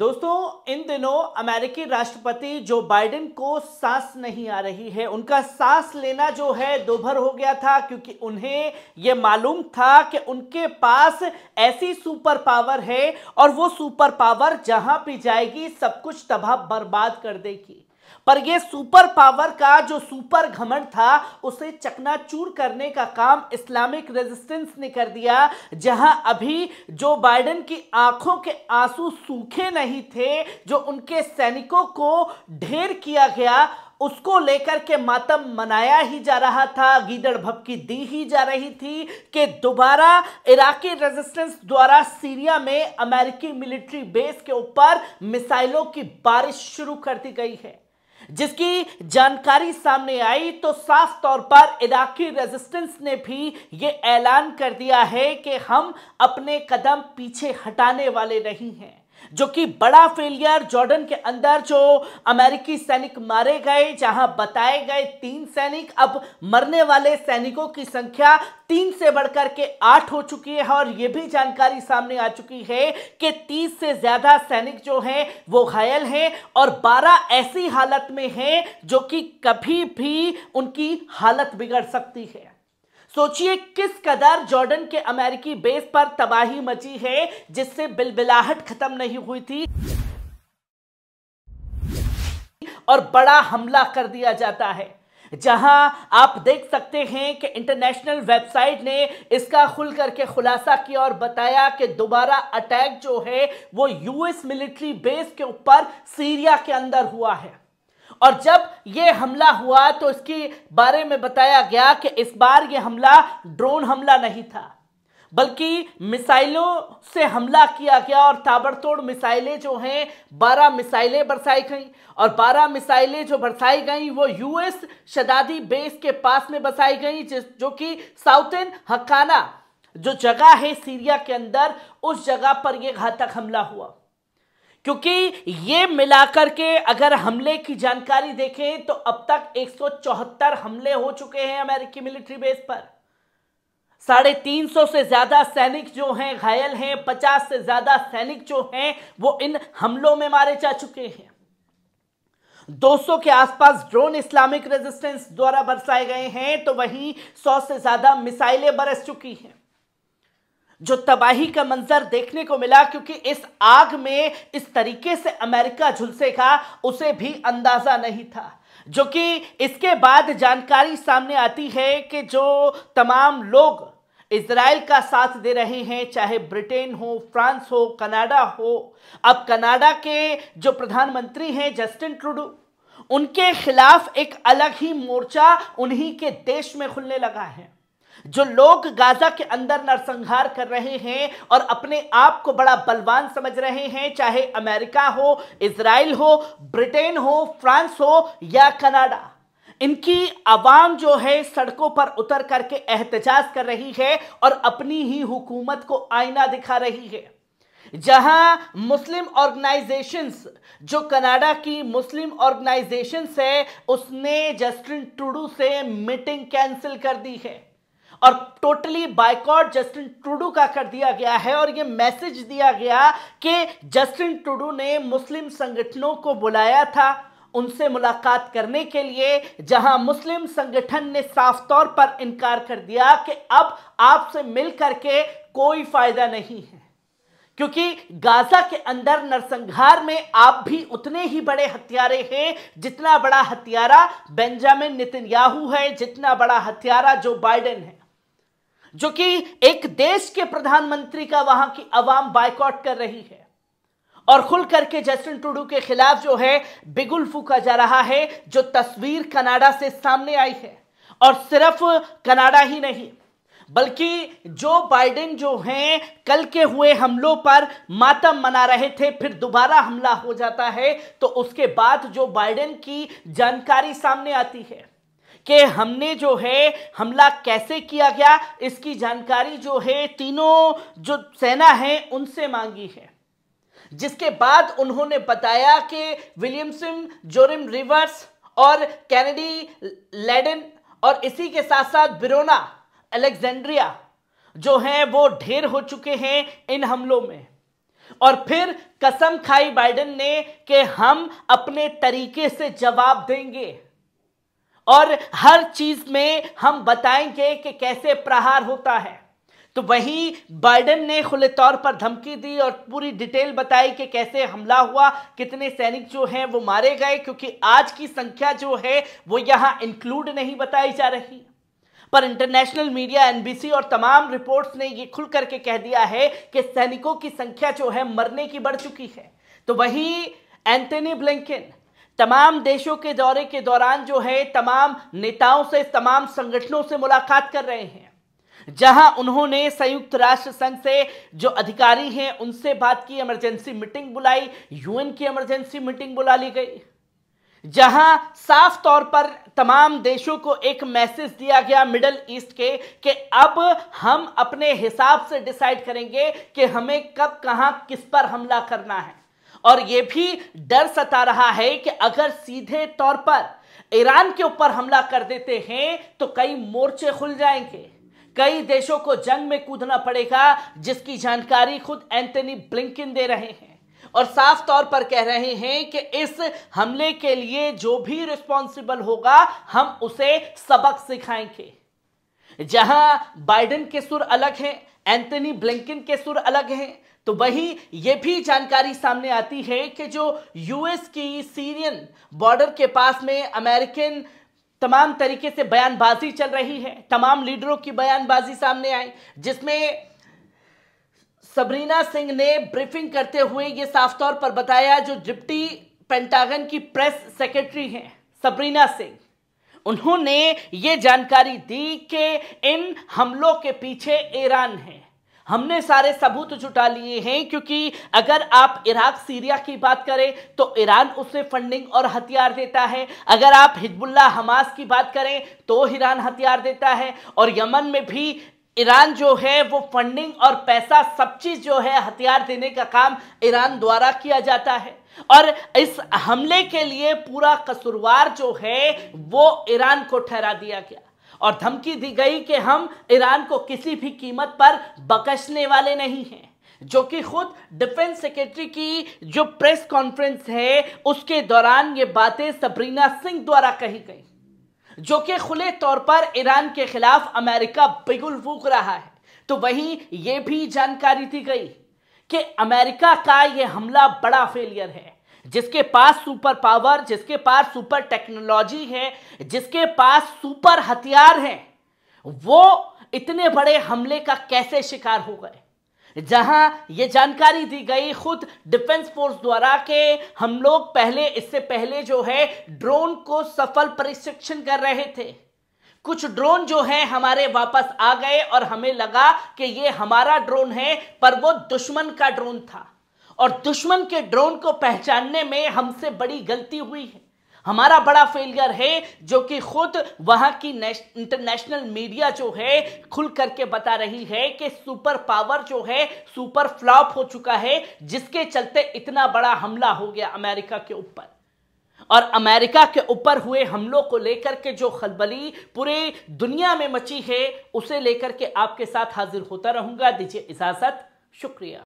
दोस्तों इन दिनों अमेरिकी राष्ट्रपति जो बाइडेन को सांस नहीं आ रही है उनका सांस लेना जो है दोभर हो गया था क्योंकि उन्हें यह मालूम था कि उनके पास ऐसी सुपर पावर है और वो सुपर पावर जहां भी जाएगी सब कुछ तबाह बर्बाद कर देगी पर यह सुपर पावर का जो सुपर घमंड था उसे चकनाचूर करने का काम इस्लामिक रेजिस्टेंस ने कर दिया जहां अभी जो बाइडेन की आंखों के आंसू सूखे नहीं थे जो उनके सैनिकों को ढेर किया गया उसको लेकर के मातम मनाया ही जा रहा था गीदड़ भपकी दी ही जा रही थी कि दोबारा इराकी रेजिस्टेंस द्वारा सीरिया में अमेरिकी मिलिट्री बेस के ऊपर मिसाइलों की बारिश शुरू कर दी गई है जिसकी जानकारी सामने आई तो साफ तौर पर इराकी रेजिस्टेंस ने भी ये ऐलान कर दिया है कि हम अपने कदम पीछे हटाने वाले नहीं हैं जो कि बड़ा फेलियर जॉर्डन के अंदर जो अमेरिकी सैनिक मारे गए जहां बताए गए तीन सैनिक अब मरने वाले सैनिकों की संख्या तीन से बढ़कर के आठ हो चुकी है और यह भी जानकारी सामने आ चुकी है कि तीस से ज्यादा सैनिक जो हैं वो घायल हैं और बारह ऐसी हालत में हैं जो कि कभी भी उनकी हालत बिगड़ सकती है सोचिए किस कदर जॉर्डन के अमेरिकी बेस पर तबाही मची है जिससे बिलबिलाहट खत्म नहीं हुई थी और बड़ा हमला कर दिया जाता है जहां आप देख सकते हैं कि इंटरनेशनल वेबसाइट ने इसका खुल करके खुलासा किया और बताया कि दोबारा अटैक जो है वो यूएस मिलिट्री बेस के ऊपर सीरिया के अंदर हुआ है और जब ये हमला हुआ तो इसके बारे में बताया गया कि इस बार ये हमला ड्रोन हमला नहीं था बल्कि मिसाइलों से हमला किया गया और ताबड़तोड़ मिसाइलें जो हैं बारह मिसाइलें बरसाई गई और बारह मिसाइलें जो बरसाई गई वो यूएस शदादी बेस के पास में बसाई गई जो कि साउथन हकाना जो जगह है सीरिया के अंदर उस जगह पर यह घातक हमला हुआ क्योंकि ये मिलाकर के अगर हमले की जानकारी देखें तो अब तक 174 हमले हो चुके हैं अमेरिकी मिलिट्री बेस पर साढ़े तीन सौ से ज्यादा सैनिक जो हैं घायल हैं पचास से ज्यादा सैनिक जो हैं वो इन हमलों में मारे जा चुके हैं 200 के आसपास ड्रोन इस्लामिक रेजिस्टेंस द्वारा बरसाए गए हैं तो वहीं 100 से ज्यादा मिसाइलें बरस चुकी हैं जो तबाही का मंजर देखने को मिला क्योंकि इस आग में इस तरीके से अमेरिका झुलसेगा उसे भी अंदाजा नहीं था जो कि इसके बाद जानकारी सामने आती है कि जो तमाम लोग इसराइल का साथ दे रहे हैं चाहे ब्रिटेन हो फ्रांस हो कनाडा हो अब कनाडा के जो प्रधानमंत्री हैं जस्टिन ट्रूडो उनके खिलाफ एक अलग ही मोर्चा उन्हीं के देश में खुलने लगा है जो लोग गाजा के अंदर नरसंहार कर रहे हैं और अपने आप को बड़ा बलवान समझ रहे हैं चाहे अमेरिका हो इसराइल हो ब्रिटेन हो फ्रांस हो या कनाडा इनकी आवाम जो है सड़कों पर उतर करके एहतजाज कर रही है और अपनी ही हुकूमत को आईना दिखा रही है जहां मुस्लिम ऑर्गेनाइजेशंस जो कनाडा की मुस्लिम ऑर्गेनाइजेशंस है उसने जस्टिन टूडू से मीटिंग कैंसिल कर दी है और टोटली बाइकआउट जस्टिन ट्रूडू का कर दिया गया है और ये मैसेज दिया गया कि जस्टिन ट्रूडू ने मुस्लिम संगठनों को बुलाया था उनसे मुलाकात करने के लिए जहां मुस्लिम संगठन ने साफ तौर पर इनकार कर दिया कि अब आपसे मिल करके कोई फायदा नहीं है क्योंकि गाजा के अंदर नरसंहार में आप भी उतने ही बड़े हथियारे हैं जितना बड़ा हथियारा बेंजामिन याहू है जितना बड़ा हथियारा जो बाइडेन है जो कि एक देश के प्रधानमंत्री का वहां की अवाम बायकॉट कर रही है और खुल करके जस्टिन टूडू के खिलाफ जो है बिगुल फूका जा रहा है जो तस्वीर कनाडा से सामने आई है और सिर्फ कनाडा ही नहीं बल्कि जो बाइडेन जो हैं कल के हुए हमलों पर मातम मना रहे थे फिर दोबारा हमला हो जाता है तो उसके बाद जो बाइडेन की जानकारी सामने आती है कि हमने जो है हमला कैसे किया गया इसकी जानकारी जो है तीनों जो सेना है उनसे मांगी है जिसके बाद उन्होंने बताया कि विलियमसन जोरिम रिवर्स और कैनेडी लेडन और इसी के साथ साथ बिरोना अलेक्जेंड्रिया जो है वो ढेर हो चुके हैं इन हमलों में और फिर कसम खाई बाइडेन ने कि हम अपने तरीके से जवाब देंगे और हर चीज में हम बताएंगे कि कैसे प्रहार होता है तो वहीं बाइडेन ने खुले तौर पर धमकी दी और पूरी डिटेल बताई कि कैसे हमला हुआ कितने सैनिक जो हैं वो मारे गए क्योंकि आज की संख्या जो है वो यहां इंक्लूड नहीं बताई जा रही पर इंटरनेशनल मीडिया एनबीसी और तमाम रिपोर्ट्स ने ये खुल करके कह दिया है कि सैनिकों की संख्या जो है मरने की बढ़ चुकी है तो वहीं एंथनी ब्लिंकिन तमाम देशों के दौरे के दौरान जो है तमाम नेताओं से तमाम संगठनों से मुलाकात कर रहे हैं जहां उन्होंने संयुक्त राष्ट्र संघ से जो अधिकारी हैं उनसे बात की इमरजेंसी मीटिंग बुलाई यूएन की इमरजेंसी मीटिंग बुला ली गई जहां साफ तौर पर तमाम देशों को एक मैसेज दिया गया मिडल ईस्ट के कि अब हम अपने हिसाब से डिसाइड करेंगे कि हमें कब कहां किस पर हमला करना है और यह भी डर सता रहा है कि अगर सीधे तौर पर ईरान के ऊपर हमला कर देते हैं तो कई मोर्चे खुल जाएंगे कई देशों को जंग में कूदना पड़ेगा जिसकी जानकारी खुद एंटनी ब्लिंकिन दे रहे हैं और साफ तौर पर कह रहे हैं कि इस हमले के लिए जो भी रिस्पॉन्सिबल होगा हम उसे सबक सिखाएंगे जहां बाइडेन के सुर अलग हैं एंथनी ब्लिंकिन के सुर अलग हैं तो वही ये भी जानकारी सामने आती है कि जो यूएस की सीरियन बॉर्डर के पास में अमेरिकन तमाम तरीके से बयानबाजी चल रही है तमाम लीडरों की बयानबाजी सामने आई जिसमें सबरीना सिंह ने ब्रीफिंग करते हुए ये साफ तौर पर बताया जो डिप्टी पेंटागन की प्रेस सेक्रेटरी हैं सबरीना सिंह उन्होंने ये जानकारी दी कि इन हमलों के पीछे ईरान है हमने सारे सबूत जुटा लिए हैं क्योंकि अगर आप इराक सीरिया की बात करें तो ईरान उसे फंडिंग और हथियार देता है अगर आप हिजबुल्ला हमास की बात करें तो ईरान हथियार देता है और यमन में भी ईरान जो है वो फंडिंग और पैसा सब चीज जो है हथियार देने का काम ईरान द्वारा किया जाता है और इस हमले के लिए पूरा कसूरवार जो है वो ईरान को ठहरा दिया गया और धमकी दी गई कि हम ईरान को किसी भी कीमत पर बकसने वाले नहीं हैं जो कि खुद डिफेंस सेक्रेटरी की जो प्रेस कॉन्फ्रेंस है उसके दौरान ये बातें सबरीना सिंह द्वारा कही गई जो कि खुले तौर पर ईरान के खिलाफ अमेरिका बिगुल फूक रहा है तो वहीं ये भी जानकारी दी गई कि अमेरिका का यह हमला बड़ा फेलियर है जिसके पास सुपर पावर जिसके पास सुपर टेक्नोलॉजी है जिसके पास सुपर हथियार हैं वो इतने बड़े हमले का कैसे शिकार हो गए जहां ये जानकारी दी गई खुद डिफेंस फोर्स द्वारा के हम लोग पहले इससे पहले जो है ड्रोन को सफल प्रशिक्षण कर रहे थे कुछ ड्रोन जो है हमारे वापस आ गए और हमें लगा कि ये हमारा ड्रोन है पर वो दुश्मन का ड्रोन था और दुश्मन के ड्रोन को पहचानने में हमसे बड़ी गलती हुई है हमारा बड़ा फेलियर है जो कि खुद वहां की इंटरनेशनल मीडिया जो है खुल करके बता रही है कि सुपर पावर जो है सुपर फ्लॉप हो चुका है जिसके चलते इतना बड़ा हमला हो गया अमेरिका के ऊपर और अमेरिका के ऊपर हुए हमलों को लेकर के जो खलबली पूरे दुनिया में मची है उसे लेकर के आपके साथ हाजिर होता रहूंगा दीजिए इजाजत शुक्रिया